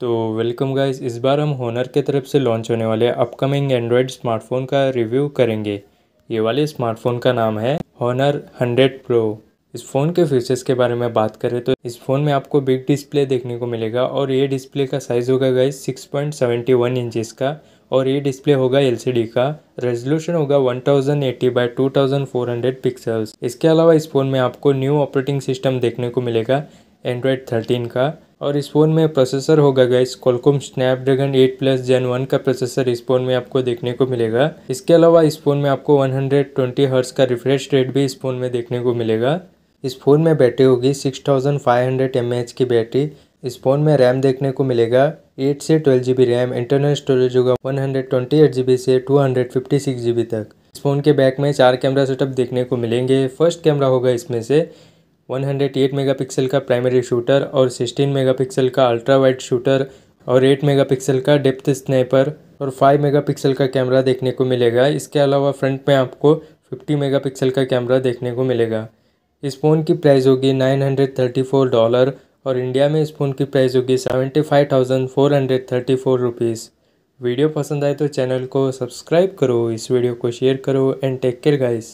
तो welcome guys इस बार हम होनर के तरफ से लॉन्च होने वाले अपकमिंग एंड्रॉयड स्मार्टफोन का रिव्यू करेंगे ये वाले स्मार्टफोन का नाम है होनर हंड्रेड प्रो इस फ़ोन के फीचर्स के बारे में बात करें तो इस फ़ोन में आपको बिग डिस्प्ले देखने को मिलेगा और ये डिस्प्ले का साइज़ होगा गाइस सिक्स पॉइंट का और ये डिस्प्ले होगा एलसीडी का रेजोल्यूशन होगा 1080 बाय हंड्रेड पिक्सल्स इसके अलावा इस फ़ोन में आपको न्यू ऑपरेटिंग सिस्टम देखने को मिलेगा एंड्रॉयड 13 का और इस फ़ोन में प्रोसेसर होगा guys Qualcomm Snapdragon 8 plus Gen one का प्रोसेसर इस फ़ोन में आपको देखने को मिलेगा इसके अलावा इस फ़ोन में आपको 120 हर्ट्स का रिफ्रेश रेट भी इस फ़ोन में देखने को मिलेगा इस फ़ोन में बैटरी होगी 6500 mAh की बैटरी इस फ़ोन में रैम देखने को मिलेगा 8 से twelve G RAM internal storage होगा 128 से टू तक इस फ़ोन के बैक में चार कैमरा सेटअप देखने को मिलेंगे फर्स्ट कैमरा होगा इसमें से 108 मेगापिक्सल का प्राइमरी शूटर और 16 मेगापिक्सल का अल्ट्रा वाइड शूटर और 8 मेगापिक्सल का डेप्थ स्नैपर और 5 मेगापिक्सल का कैमरा देखने को मिलेगा इसके अलावा फ्रंट में आपको 50 मेगापिक्सल का कैमरा देखने को मिलेगा इस फ़ोन की प्राइस होगी 934 डॉलर और इंडिया में इस फ़ोन की प्राइस होगी 75,434 रुपीस वीडियो पसंद आए तो चैनल को सब्सक्राइब करो इस वीडियो को शेयर करो एंड टेक केयर गाइस